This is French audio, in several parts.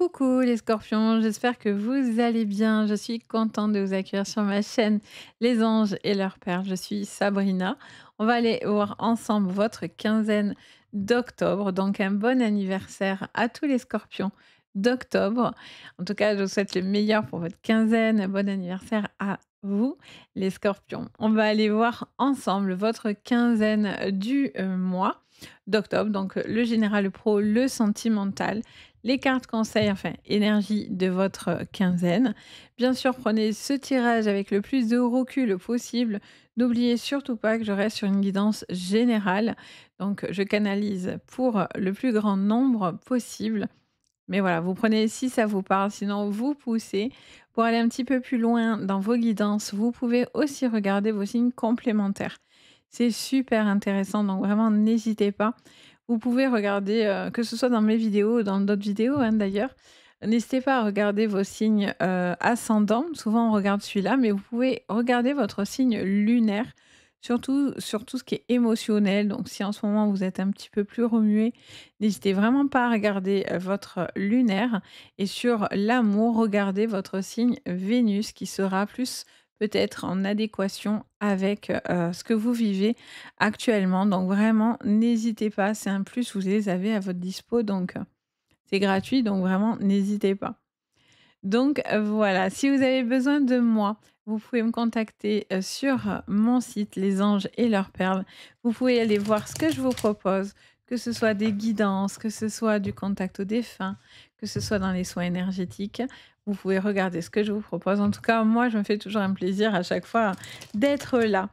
Coucou les scorpions, j'espère que vous allez bien. Je suis contente de vous accueillir sur ma chaîne Les anges et leur père. Je suis Sabrina. On va aller voir ensemble votre quinzaine d'octobre. Donc un bon anniversaire à tous les scorpions d'octobre. En tout cas, je vous souhaite le meilleur pour votre quinzaine. Bon anniversaire à vous, les scorpions. On va aller voir ensemble votre quinzaine du euh, mois d'octobre. Donc le général pro, le sentimental les cartes conseils, enfin énergie de votre quinzaine. Bien sûr, prenez ce tirage avec le plus de recul possible. N'oubliez surtout pas que je reste sur une guidance générale. Donc, je canalise pour le plus grand nombre possible. Mais voilà, vous prenez si ça vous parle, sinon vous poussez. Pour aller un petit peu plus loin dans vos guidances, vous pouvez aussi regarder vos signes complémentaires. C'est super intéressant, donc vraiment n'hésitez pas. Vous pouvez regarder, euh, que ce soit dans mes vidéos ou dans d'autres vidéos hein, d'ailleurs, n'hésitez pas à regarder vos signes euh, ascendants. Souvent on regarde celui-là, mais vous pouvez regarder votre signe lunaire, surtout sur tout ce qui est émotionnel. Donc si en ce moment vous êtes un petit peu plus remué, n'hésitez vraiment pas à regarder euh, votre lunaire. Et sur l'amour, regardez votre signe Vénus qui sera plus peut-être en adéquation avec euh, ce que vous vivez actuellement. Donc vraiment, n'hésitez pas, c'est un plus, vous les avez à votre dispo, donc euh, c'est gratuit, donc vraiment, n'hésitez pas. Donc euh, voilà, si vous avez besoin de moi, vous pouvez me contacter sur mon site Les anges et leurs perles. Vous pouvez aller voir ce que je vous propose, que ce soit des guidances, que ce soit du contact aux défunts, que ce soit dans les soins énergétiques vous pouvez regarder ce que je vous propose. En tout cas, moi, je me fais toujours un plaisir à chaque fois d'être là.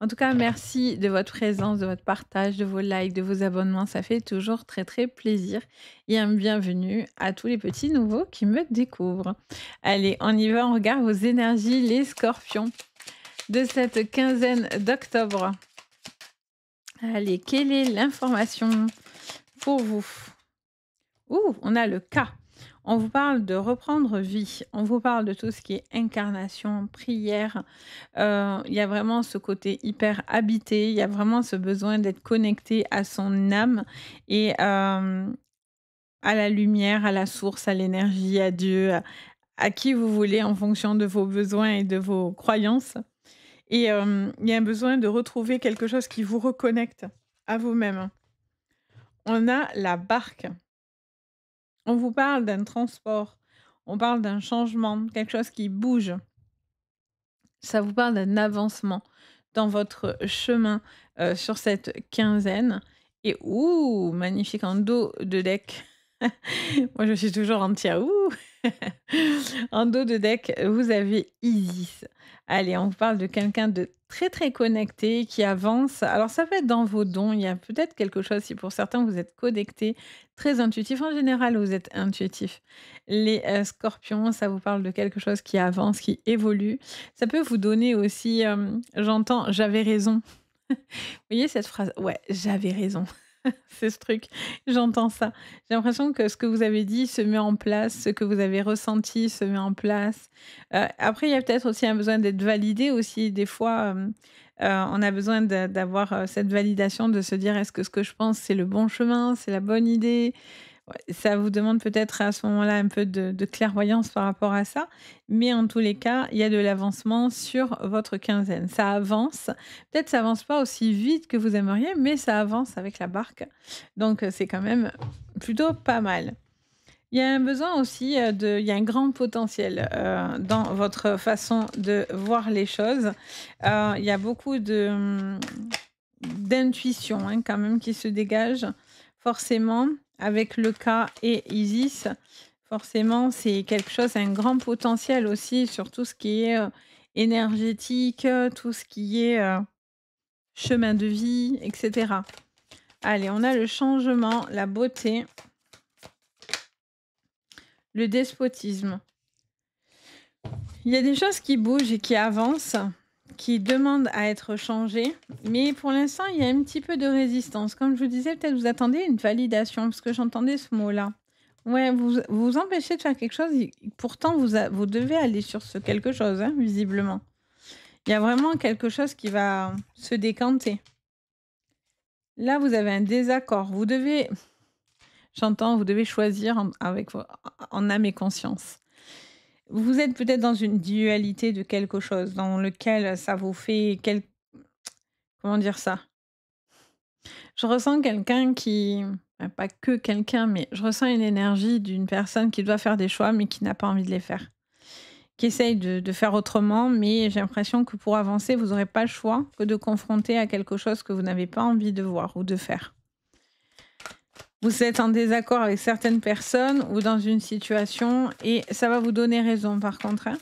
En tout cas, merci de votre présence, de votre partage, de vos likes, de vos abonnements. Ça fait toujours très très plaisir. Et un bienvenue à tous les petits nouveaux qui me découvrent. Allez, on y va, on regarde vos énergies, les scorpions, de cette quinzaine d'octobre. Allez, quelle est l'information pour vous Ouh, on a le cas. On vous parle de reprendre vie, on vous parle de tout ce qui est incarnation, prière. Euh, il y a vraiment ce côté hyper habité, il y a vraiment ce besoin d'être connecté à son âme et euh, à la lumière, à la source, à l'énergie, à Dieu, à, qui vous voulez en fonction de vos besoins et de vos croyances. Et euh, il y a un besoin de retrouver quelque chose qui vous reconnecte à vous-même. On a la barque on vous parle d'un transport, on parle d'un changement, quelque chose qui bouge. Ça vous parle d'un avancement dans votre chemin euh, sur cette quinzaine. Et ouh, magnifique en dos de deck. Moi, je suis toujours en ouh. en dos de deck, vous avez Isis. Allez, on vous parle de quelqu'un de très très connecté qui avance. Alors ça peut être dans vos dons, il y a peut-être quelque chose si pour certains vous êtes connecté, très intuitif. En général, vous êtes intuitif. Les euh, scorpions, ça vous parle de quelque chose qui avance, qui évolue. Ça peut vous donner aussi, euh, j'entends, j'avais raison. vous voyez cette phrase Ouais, j'avais raison. c'est ce truc. J'entends ça. J'ai l'impression que ce que vous avez dit se met en place, ce que vous avez ressenti se met en place. Euh, après, il y a peut-être aussi un besoin d'être validé aussi. Des fois, euh, on a besoin d'avoir euh, cette validation, de se dire est-ce que ce que je pense, c'est le bon chemin, c'est la bonne idée ça vous demande peut-être à ce moment-là un peu de, clairvoyance par rapport à ça, mais en tous les cas, il y a de l'avancement sur votre quinzaine. Ça avance, peut-être ça avance pas aussi vite que vous aimeriez, mais ça avance avec la barque. Donc euh, c'est quand même plutôt pas mal. Il y a un besoin aussi euh, de, il y a un grand potentiel euh, dans votre façon de voir les choses. il y a beaucoup de hum, d'intuition hein, quand même qui se dégage forcément avec le cas et Isis, forcément, c'est quelque chose, un grand potentiel aussi sur tout ce qui est euh, énergétique, euh, tout ce qui est euh, chemin de vie, etc. Allez, on a le changement, la beauté, le despotisme. Il y a des choses qui bougent et qui avancent, qui demandent à être changé Mais pour l'instant, il y a un petit peu de résistance. Comme je vous disais, peut-être vous attendez une validation, parce que j'entendais ce mot-là. Ouais, vous, vous, empêchez de faire quelque chose, pourtant vous, vous devez aller sur ce quelque chose, hein, visiblement. Il y a vraiment quelque chose qui va se décanter. Là, vous avez un désaccord. Vous devez, j'entends, vous devez choisir avec, en âme et conscience vous êtes peut-être dans une dualité de quelque chose, dans lequel ça vous fait quel... comment dire ça Je ressens quelqu'un qui pas que quelqu'un, mais je ressens une énergie d'une personne qui doit faire des choix mais qui n'a pas envie de les faire, qui essaye de, de faire autrement, mais j'ai l'impression que pour avancer, vous n'aurez pas le choix que de confronter à quelque chose que vous n'avez pas envie de voir ou de faire vous êtes en désaccord avec certaines personnes ou dans une situation et ça va vous donner raison par contre. Hein.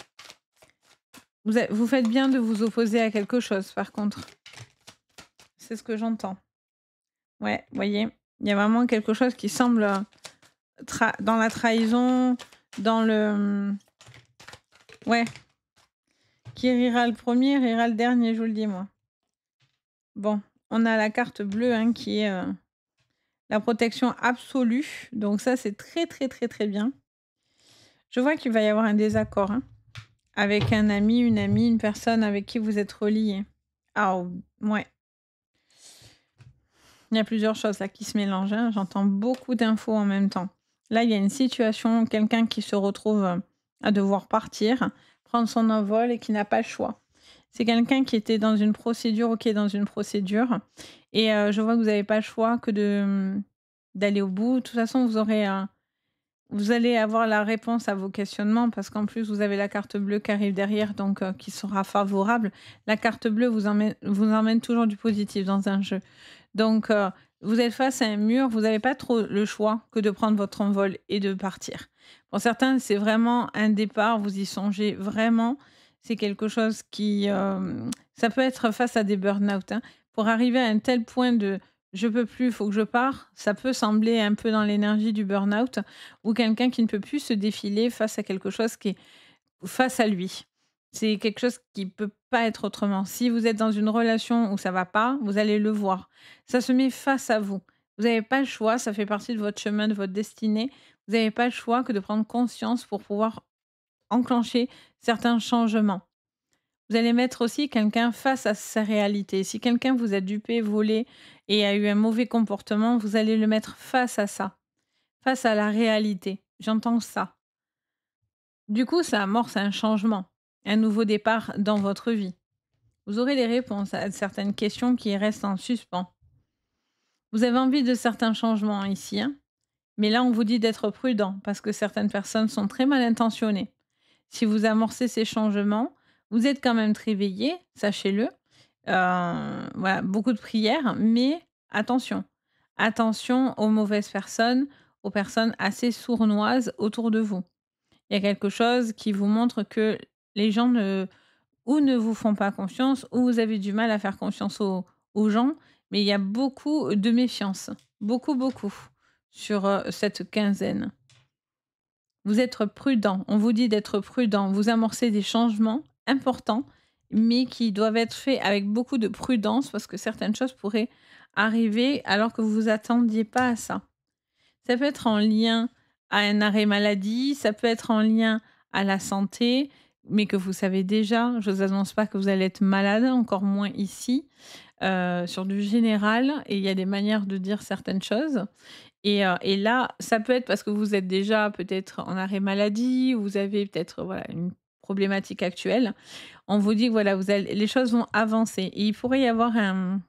vous, vous faites bien de vous opposer à quelque chose par contre. C'est ce que j'entends. Ouais, voyez, il y a vraiment quelque chose qui semble euh, dans la trahison, dans le... Hmm, ouais. Qui rira le premier, rira le dernier, je vous le dis moi. Bon, on a la carte bleue hein, qui est... Euh, la protection absolue. Donc ça, c'est très, très, très, très bien. Je vois qu'il va y avoir un désaccord hein, avec un ami, une amie, une personne avec qui vous êtes relié. Ah, ouais. Il y a plusieurs choses là qui se mélangent. Hein. J'entends beaucoup d'infos en même temps. Là, il y a une situation, quelqu'un qui se retrouve euh, à devoir partir, prendre son envol et qui n'a pas le choix. C'est quelqu'un qui était dans une procédure ok, qui est dans une procédure. Et euh, je vois que vous n'avez pas le choix que de hum, d'aller au bout. De toute façon, vous aurez vous allez avoir la réponse à vos questionnements parce qu'en plus vous avez la carte bleue qui arrive derrière donc euh, qui sera favorable. La carte bleue vous emmène, vous emmène toujours du positif dans un jeu. Donc euh, vous êtes face à un mur, vous n'avez pas trop le choix que de prendre votre envol et de partir. Pour certains, c'est vraiment un départ, vous y songez vraiment c'est quelque chose qui... ça peut être face à des burn-out. Hein. Pour arriver à un tel point de je peux plus, faut que je pars, ça peut sembler un peu dans l'énergie du burn-out ou quelqu'un qui ne peut plus se défiler face à quelque chose qui est face à lui. C'est quelque chose qui peut pas être autrement. Si vous êtes dans une relation où ça va pas, vous allez le voir. Ça se met face à vous. Vous n'avez pas le choix, ça fait partie de votre chemin, de votre destinée. Vous n'avez pas le choix que de prendre conscience pour pouvoir enclencher certains changements. Vous allez mettre aussi quelqu'un face à sa réalité. Si quelqu'un vous a dupé, volé et a eu un mauvais comportement, vous allez le mettre face à ça, face à la réalité. J'entends ça. Du coup, ça amorce un changement, un nouveau départ dans votre vie. Vous aurez des réponses à certaines questions qui restent en suspens. Vous avez envie de certains changements ici, hein, mais là on vous dit d'être prudent parce que certaines personnes sont très mal intentionnées si vous amorcez ces changements, vous êtes quand même très veillé, sachez-le. Euh, voilà, beaucoup de prières, mais attention. Attention aux mauvaises personnes, aux personnes assez sournoises autour de vous. Il y a quelque chose qui vous montre que les gens ne, ou ne vous font pas confiance, ou vous avez du mal à faire confiance aux gens, mais il y a beaucoup de méfiance, beaucoup, beaucoup sur euh, cette quinzaine vous êtes prudent. On vous dit d'être prudent. Vous amorcez des changements importants, mais qui doivent être faits avec beaucoup de prudence parce que certaines choses pourraient arriver alors que vous vous attendiez pas à ça. Ça peut être en lien à un arrêt maladie, ça peut être en lien à la santé, mais que vous savez déjà. Je ne vous annonce pas que vous allez être malade, encore moins ici. Euh, sur du général, et il y a des manières de dire certaines choses. Euh, et, là, ça peut être parce que vous êtes déjà peut-être en arrêt maladie, vous avez peut-être voilà, une problématique actuelle. On vous dit que voilà, vous allez, les choses vont avancer. Et il pourrait y avoir un,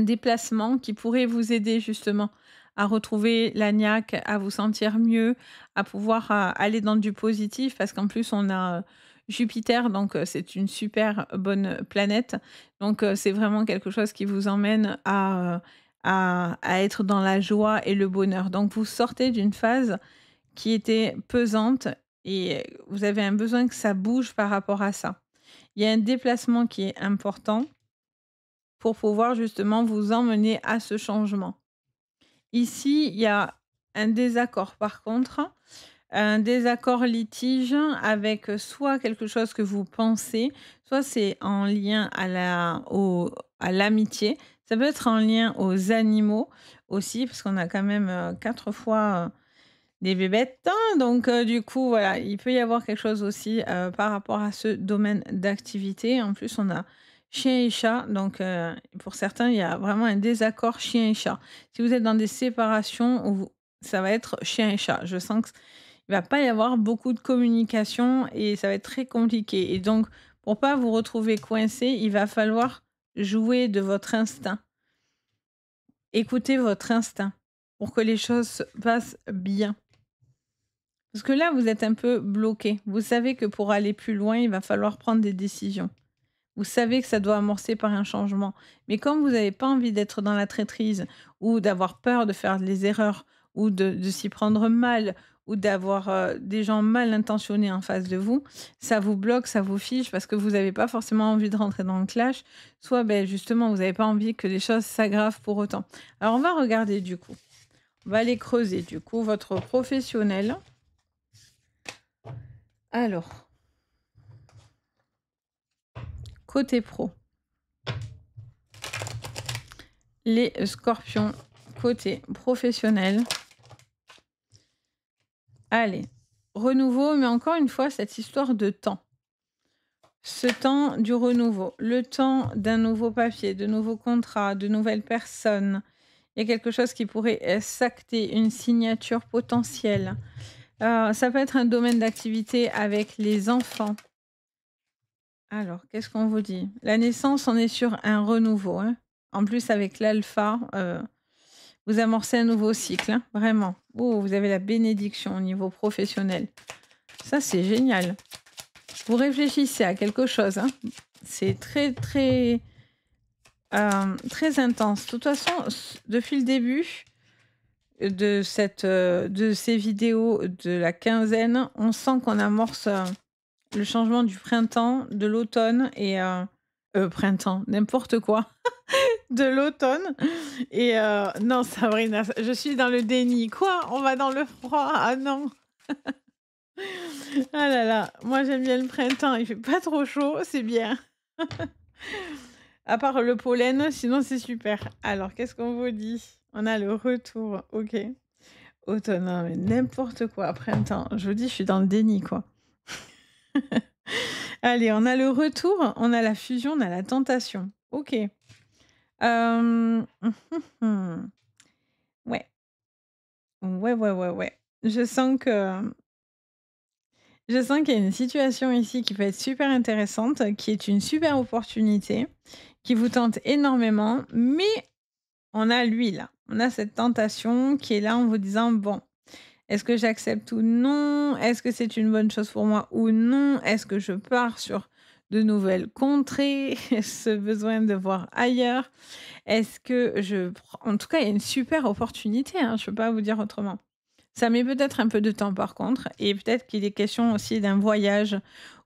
déplacement qui pourrait vous aider justement à retrouver l'agnac, à vous sentir mieux, à pouvoir euh, aller dans du positif, parce qu'en plus, on a euh, Jupiter, donc c'est une super bonne planète. Donc, c'est vraiment quelque chose qui vous emmène à à, être dans la joie et le bonheur. Donc vous sortez d'une phase qui était pesante et vous avez un besoin que ça bouge par rapport à ça. Il y a un déplacement qui est important pour pouvoir justement vous emmener à ce changement. Ici, il y a un désaccord par contre, un désaccord litige avec soit quelque chose que vous pensez, soit c'est en lien à l'amitié, ça peut être en lien aux animaux aussi, parce qu'on a quand même euh, quatre fois euh, des bébêtes. donc, euh, du coup, voilà, il peut y avoir quelque chose aussi par rapport à ce domaine d'activité. En plus, on a chien et chat. Donc, pour certains, il y a vraiment un désaccord chien et chat. Si vous êtes dans des séparations, ça va être chien et chat. Je sens qu'il ne va pas y avoir beaucoup de communication et ça va être très compliqué. Et donc, pour ne pas vous retrouver coincé, il va falloir Jouez de votre instinct. Écoutez votre instinct pour que les choses se passent bien. Parce que là, vous êtes un peu bloqué. Vous savez que pour aller plus loin, il va falloir prendre des décisions. Vous savez que ça doit amorcer par un changement. Mais comme vous n'avez pas envie d'être dans la traîtrise ou d'avoir peur de faire les erreurs ou de s'y prendre mal ou d'avoir euh, des gens mal intentionnés en face de vous, ça vous bloque, ça vous fiche parce que vous n'avez pas forcément envie de rentrer dans le clash. Soit, ben, justement, vous n'avez pas envie que les choses s'aggravent pour autant. Alors, on va regarder du coup. On va aller creuser du coup votre professionnel. Alors, côté pro, les scorpions côté professionnel. Allez, renouveau, mais encore une fois, cette histoire de temps. Ce temps du renouveau, le temps d'un nouveau papier, de nouveaux contrats, de nouvelles personnes. Il y a quelque chose qui pourrait s'acter, une signature potentielle. Euh, ça peut être un domaine d'activité avec les enfants. Alors, qu'est-ce qu'on vous dit La naissance, on est sur un renouveau. Hein. en plus, avec l'alpha, euh, vous amorcez un nouveau cycle, hein, vraiment. Oh, vous avez la bénédiction au niveau professionnel. Ça, c'est génial. Vous réfléchissez à quelque chose. Hein. C'est très, très, euh, très intense. De toute façon, depuis le début de, cette, euh, de ces vidéos de la quinzaine, on sent qu'on amorce euh, le changement du printemps, de l'automne et... printemps, n'importe quoi. de l'automne. Et euh, non, Sabrina, je suis dans le déni. Quoi On va dans le froid Ah non Ah là là, moi j'aime bien le printemps, il fait pas trop chaud, c'est bien. à part le pollen, sinon c'est super. Alors, qu'est-ce qu'on vous dit On a le retour, ok. Automne, hein, n'importe quoi, printemps. Je vous dis, je suis dans le déni, quoi. Allez, on a le retour, on a la fusion, on a la tentation. Ok. ouais. Ouais, ouais, ouais, ouais. Je sens que je sens qu'il y a une situation ici qui peut être super intéressante, qui est une super opportunité, qui vous tente énormément, mais on a lui là. On a cette tentation qui est là en vous disant, bon, est-ce que j'accepte ou non Est-ce que c'est une bonne chose pour moi ou non Est-ce que je pars sur de nouvelles contrées, ce besoin de voir ailleurs. Est-ce que je... En tout cas, il y a une super opportunité, hein, je ne peux pas vous dire autrement. Ça met peut-être un peu de temps par contre, et peut-être qu'il est question aussi d'un voyage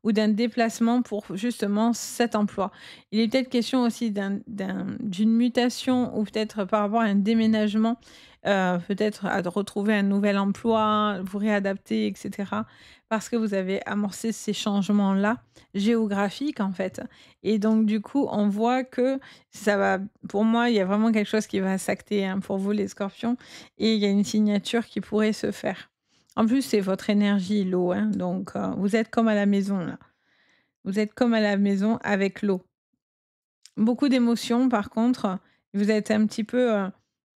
ou d'un déplacement pour justement cet emploi. Il est peut-être question aussi d'une mutation ou peut-être par rapport à un déménagement, euh, peut-être à retrouver un nouvel emploi, vous réadapter, etc. Parce que vous avez amorcé ces changements-là géographiques en fait. Et donc du coup, on voit que ça va, pour moi, il y a vraiment quelque chose qui va s'acter hein, pour vous les scorpions et il y a une signature qui pourrait se faire. En plus, c'est votre énergie, l'eau. Hein. donc, euh, vous êtes comme à la maison, là. Vous êtes comme à la maison avec l'eau. Beaucoup d'émotions, par contre. Vous êtes un petit peu euh,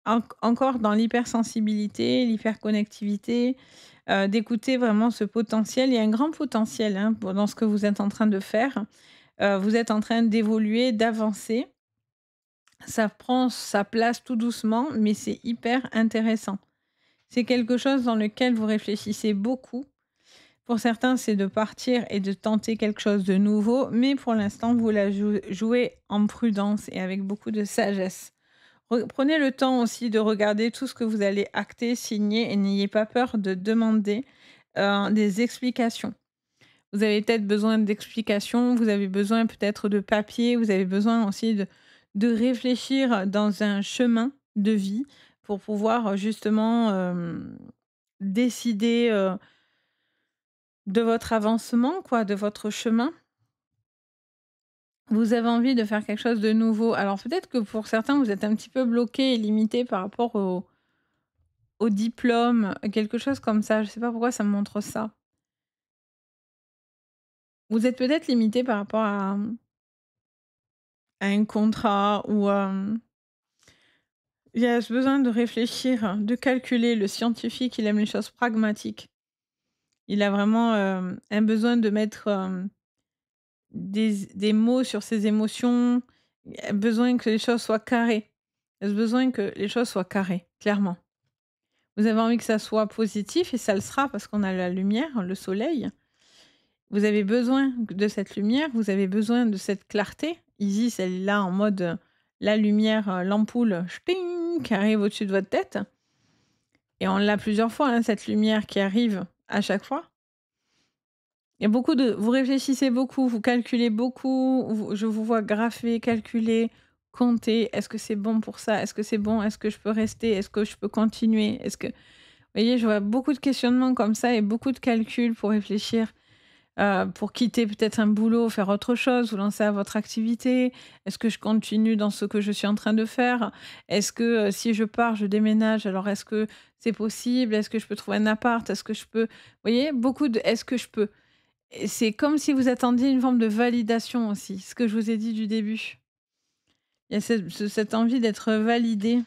encore dans l'hypersensibilité, l'hyperconnectivité, euh, d'écouter vraiment ce potentiel. Il y a un grand potentiel hein, dans ce que vous êtes en train de faire. vous êtes en train d'évoluer, d'avancer. Ça prend sa place tout doucement, mais c'est hyper intéressant. C'est quelque chose dans lequel vous réfléchissez beaucoup. Pour certains, c'est de partir et de tenter quelque chose de nouveau, mais pour l'instant, vous la jouez en prudence et avec beaucoup de sagesse. Prenez le temps aussi de regarder tout ce que vous allez acter, signer et n'ayez pas peur de demander euh, des explications. Vous avez peut-être besoin d'explications, vous avez besoin peut-être de papier, vous avez besoin aussi de réfléchir dans un chemin de vie pour pouvoir justement décider de votre avancement, quoi, de votre chemin. Vous avez envie de faire quelque chose de nouveau. Alors peut-être que pour certains, vous êtes un petit peu bloqué et limité par rapport au, diplôme, quelque chose comme ça. Je ne sais pas pourquoi ça me montre ça. Vous êtes peut-être limité par rapport à, un contrat ou à... Il y a ce besoin de réfléchir, de calculer. Le scientifique, il aime les choses pragmatiques. Il a vraiment euh, un besoin de mettre euh, des, mots sur ses émotions, il a besoin que les choses soient carrées. Il a ce besoin que les choses soient carrées, clairement. Vous avez envie que ça soit positif et ça le sera parce qu'on a la lumière, le soleil. Vous avez besoin de cette lumière, vous avez besoin de cette clarté. Isis, elle est là en mode la lumière, euh, l'ampoule, qui arrive au-dessus de votre tête. Et on l'a plusieurs fois, hein, cette lumière qui arrive à chaque fois. Il y a beaucoup de. Vous réfléchissez beaucoup, vous calculez beaucoup. je vous vois graffer, calculer, compter. Est-ce que c'est bon pour ça Est-ce que c'est bon Est-ce que je peux rester Est-ce que je peux continuer Est-ce que. Vous voyez, je vois beaucoup de questionnements comme ça et beaucoup de calculs pour réfléchir euh, pour quitter peut-être un boulot, faire autre chose, vous lancer à votre activité Est-ce que je continue dans ce que je suis en train de faire Est-ce que euh, si je pars, je déménage Alors est-ce que c'est possible Est-ce que je peux trouver un appart Est-ce que je peux Vous voyez, beaucoup de est-ce que je peux C'est comme si vous attendiez une forme de validation aussi, ce que je vous ai dit du début. Il y a cette, cette envie d'être validé.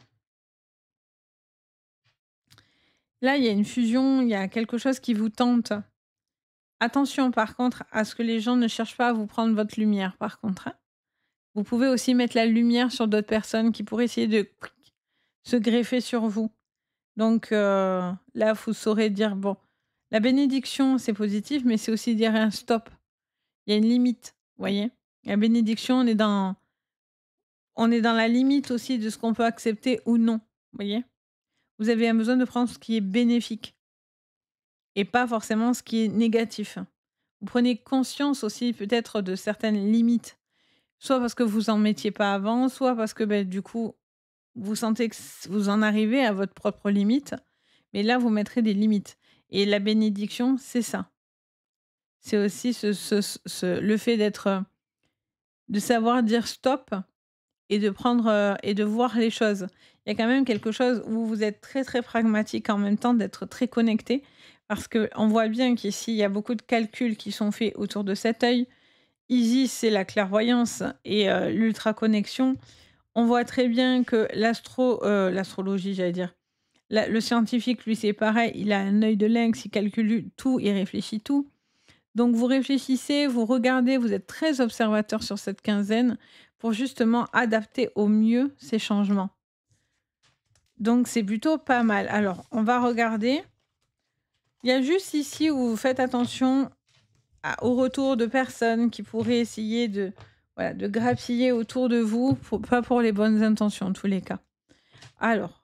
Là, il y a une fusion, il y a quelque chose qui vous tente. Attention par contre à ce que les gens ne cherchent pas à vous prendre votre lumière par contre. Hein. Vous pouvez aussi mettre la lumière sur d'autres personnes qui pourraient essayer de se greffer sur vous. Donc euh, là, vous saurez dire, bon, la bénédiction, c'est positif, mais c'est aussi dire un stop. Il y a une limite, voyez La bénédiction, on est dans, on est dans la limite aussi de ce qu'on peut accepter ou non, voyez Vous avez un besoin de prendre ce qui est bénéfique et pas forcément ce qui est négatif. Vous prenez conscience aussi peut-être de certaines limites, soit parce que vous en mettiez pas avant, soit parce que ben, du coup, vous sentez que vous en arrivez à votre propre limite, mais là, vous mettrez des limites. Et la bénédiction, c'est ça. C'est aussi ce, le fait d'être, euh, de savoir dire stop et de prendre euh, et de voir les choses. Il y a quand même quelque chose où vous êtes très très pragmatique en même temps d'être très connecté parce qu'on voit bien qu'ici, il y a beaucoup de calculs qui sont faits autour de cet œil. Isis, c'est la clairvoyance et euh, l'ultra-connexion. On voit très bien que l'astro, euh, l'astrologie, j'allais dire, le scientifique, lui, c'est pareil. Il a un œil de lynx, il calcule tout, il réfléchit tout. Donc vous réfléchissez, vous regardez, vous êtes très observateur sur cette quinzaine pour justement adapter au mieux ces changements. Donc c'est plutôt pas mal. Alors on va regarder il y a juste ici où vous faites attention au retour de personnes qui pourraient essayer de, de grappiller autour de vous, pas pour les bonnes intentions en tous les cas. Alors,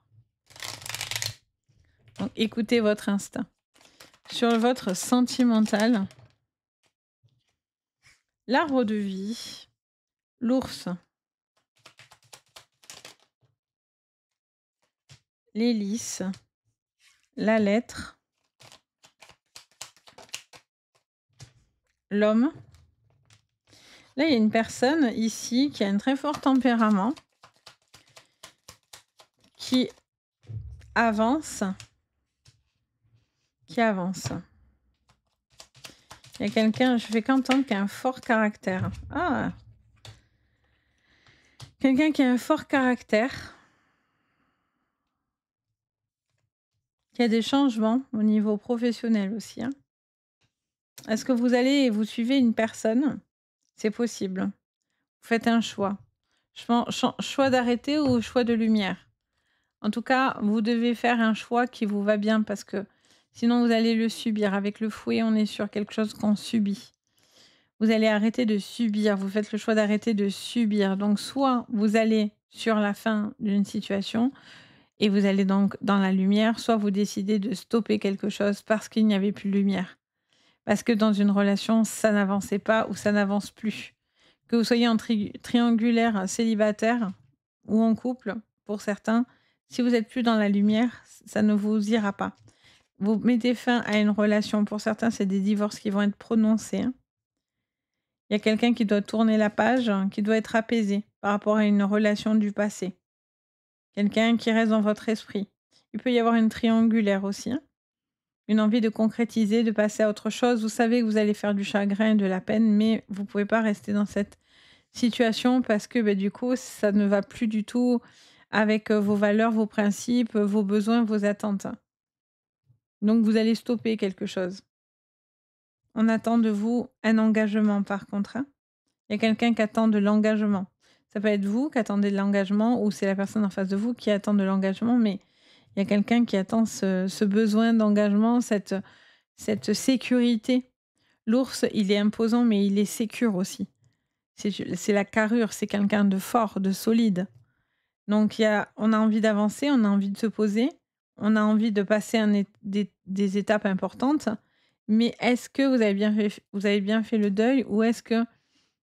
écoutez votre instinct. Sur votre sentimental, l'arbre de vie, l'ours, l'hélice, la lettre, l'homme. Là, il y a une personne ici qui a un très fort tempérament, qui avance, qui avance. Il y a quelqu'un, je fais qu'entendre, qui a un fort caractère. Ah Quelqu'un qui a un fort caractère, qui a des changements au niveau professionnel aussi. Hein. Est-ce que vous allez et vous suivez une personne C'est possible. Vous faites un choix. Choix d'arrêter ou choix de lumière. En tout cas, vous devez faire un choix qui vous va bien parce que sinon vous allez le subir. Avec le fouet, on est sur quelque chose qu'on subit. Vous allez arrêter de subir. Vous faites le choix d'arrêter de subir. Donc soit vous allez sur la fin d'une situation, et vous allez donc dans la lumière, soit vous décidez de stopper quelque chose parce qu'il n'y avait plus de lumière parce que dans une relation, ça n'avançait pas ou ça n'avance plus. Que vous soyez en triangulaire, célibataire ou en couple, pour certains, si vous n'êtes plus dans la lumière, ça ne vous ira pas. Vous mettez fin à une relation. Pour certains, c'est des divorces qui vont être prononcés. Il y a quelqu'un qui doit tourner la page, qui doit être apaisé par rapport à une relation du passé. Quelqu'un qui reste dans votre esprit. Il peut y avoir une triangulaire aussi. Hein une envie de concrétiser, de passer à autre chose. Vous savez que vous allez faire du chagrin, de la peine, mais vous ne pouvez pas rester dans cette situation parce que ben, du coup, ça ne va plus du tout avec euh, vos valeurs, vos principes, vos besoins, vos attentes. Donc vous allez stopper quelque chose. On attend de vous un engagement par contre. Hein. Il y a quelqu'un qui attend de l'engagement. Ça peut être vous qui attendez de l'engagement ou c'est la personne en face de vous qui attend de l'engagement, mais il y a quelqu'un qui attend ce, besoin d'engagement, cette, cette sécurité. L'ours, il est imposant, mais il est sécure aussi. C'est la carrure, c'est quelqu'un de fort, de solide. Donc, y a, on a envie d'avancer, on a envie de se poser, on a envie de passer des, étapes importantes. Mais est-ce que vous avez, bien fait, vous avez bien fait le deuil ou est-ce que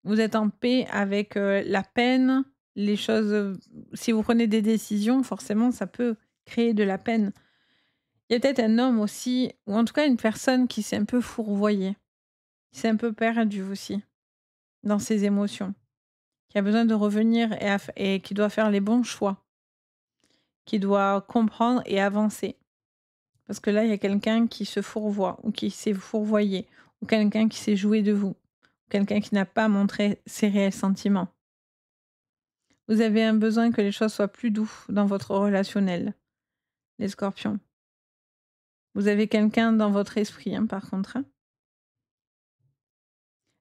vous êtes en paix avec euh, la peine, les choses. Si vous prenez des décisions, forcément, ça peut créer de la peine. Il y a peut-être un homme aussi, ou en tout cas une personne qui s'est un peu fourvoyée, qui s'est un peu perdue aussi dans ses émotions, qui a besoin de revenir et, qui doit faire les bons choix, qui doit comprendre et avancer. Parce que là, il y a quelqu'un qui se fourvoie, ou qui s'est fourvoyé, ou quelqu'un qui s'est joué de vous, ou quelqu'un qui n'a pas montré ses réels sentiments. Vous avez un besoin que les choses soient plus douces dans votre relationnel les scorpions. Vous avez quelqu'un dans votre esprit, hein, par contre. Hein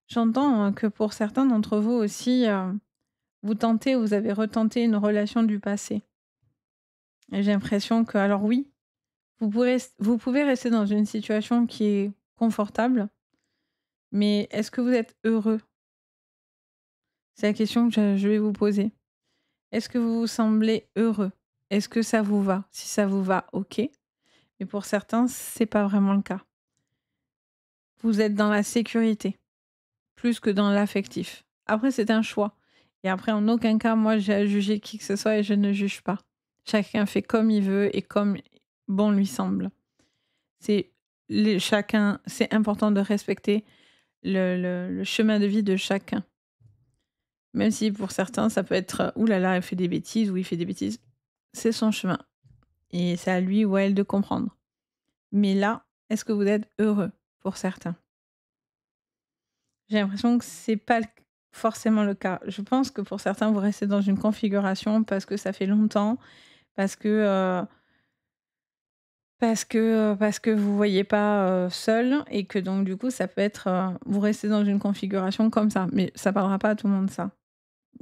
J'entends hein, que pour certains d'entre vous aussi, euh, vous tentez, vous avez retenté une relation du passé. j'ai l'impression que, alors oui, vous, vous pouvez rester dans une situation qui est confortable, mais est-ce que vous êtes heureux C'est la question que je vais vous poser. Est-ce que vous vous semblez heureux est-ce que ça vous va Si ça vous va, ok. Mais pour certains, c'est pas vraiment le cas. Vous êtes dans la sécurité plus que dans l'affectif. Après, c'est un choix. Et après, en aucun cas, moi, j'ai à juger qui que ce soit et je ne juge pas. Chacun fait comme il veut et comme bon lui semble. C'est chacun, c'est important de respecter le, chemin de vie de chacun. Même si pour certains, ça peut être euh, oulala, là là, il fait des bêtises ou il fait des bêtises c'est son chemin. Et c'est à lui ou à elle de comprendre. Mais là, est-ce que vous êtes heureux pour certains J'ai l'impression que c'est pas forcément le cas. Je pense que pour certains, vous restez dans une configuration parce que ça fait longtemps, parce que euh, parce que parce que vous voyez pas euh, seul et que donc du coup ça peut être euh, vous restez dans une configuration comme ça. Mais ça parlera pas à tout le monde ça.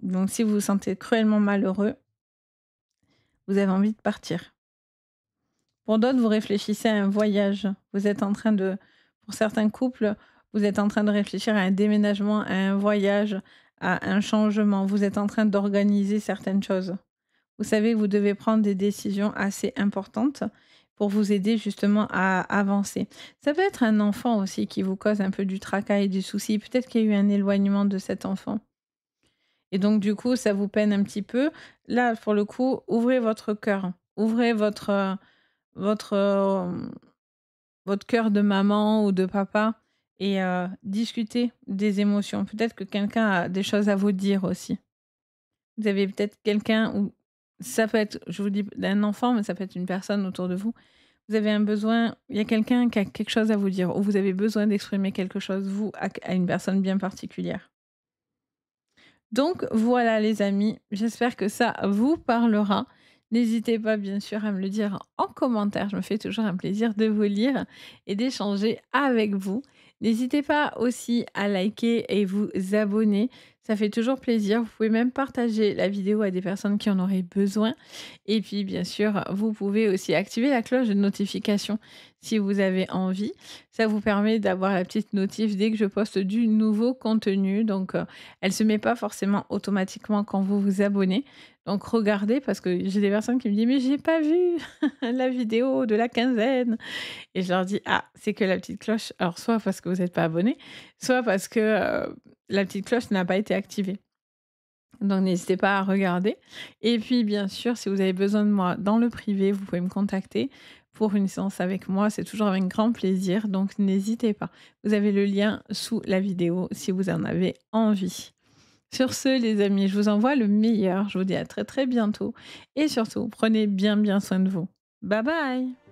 Donc si vous vous sentez cruellement malheureux, vous avez envie de partir. Pour d'autres, vous réfléchissez à un voyage. Vous êtes en train de, pour certains couples, vous êtes en train de réfléchir à un déménagement, à un voyage, à un changement. Vous êtes en train d'organiser certaines choses. Vous savez que vous devez prendre des décisions assez importantes pour vous aider justement à avancer. Ça peut être un enfant aussi qui vous cause un peu du tracas et du souci. Peut-être qu'il y a eu un éloignement de cet enfant. Et donc, du coup, ça vous peine un petit peu. Là, pour le coup, ouvrez votre cœur. Ouvrez votre, euh, votre, euh, votre cœur de maman ou de papa et euh, discutez des émotions. Peut-être que quelqu'un a des choses à vous dire aussi. Vous avez peut-être quelqu'un ou ça peut être, je vous dis, un enfant, mais ça peut être une personne autour de vous. Vous avez un besoin, il y a quelqu'un qui a quelque chose à vous dire, ou vous avez besoin d'exprimer quelque chose, vous, à une personne bien particulière. Donc voilà les amis, j'espère que ça vous parlera. N'hésitez pas bien sûr à me le dire en commentaire, je me fais toujours un plaisir de vous lire et d'échanger avec vous. N'hésitez pas aussi à liker et vous abonner. Ça fait toujours plaisir. Vous pouvez même partager la vidéo à des personnes qui en auraient besoin. Et puis, bien sûr, vous pouvez aussi activer la cloche de notification si vous avez envie. Ça vous permet d'avoir la petite notif dès que je poste du nouveau contenu. Donc, euh, elle ne se met pas forcément automatiquement quand vous vous abonnez. Donc regardez, parce que j'ai des personnes qui me disent, mais j'ai pas vu la vidéo de la quinzaine. Et je leur dis, ah, c'est que la petite cloche, alors soit parce que vous n'êtes pas abonné, soit parce que euh, la petite cloche n'a pas été activée. Donc n'hésitez pas à regarder. Et puis bien sûr, si vous avez besoin de moi dans le privé, vous pouvez me contacter pour une séance avec moi. C'est toujours avec grand plaisir. Donc n'hésitez pas. Vous avez le lien sous la vidéo si vous en avez envie. Sur ce, les amis, je vous envoie le meilleur. Je vous dis à très très bientôt. Et surtout, prenez bien bien soin de vous. Bye bye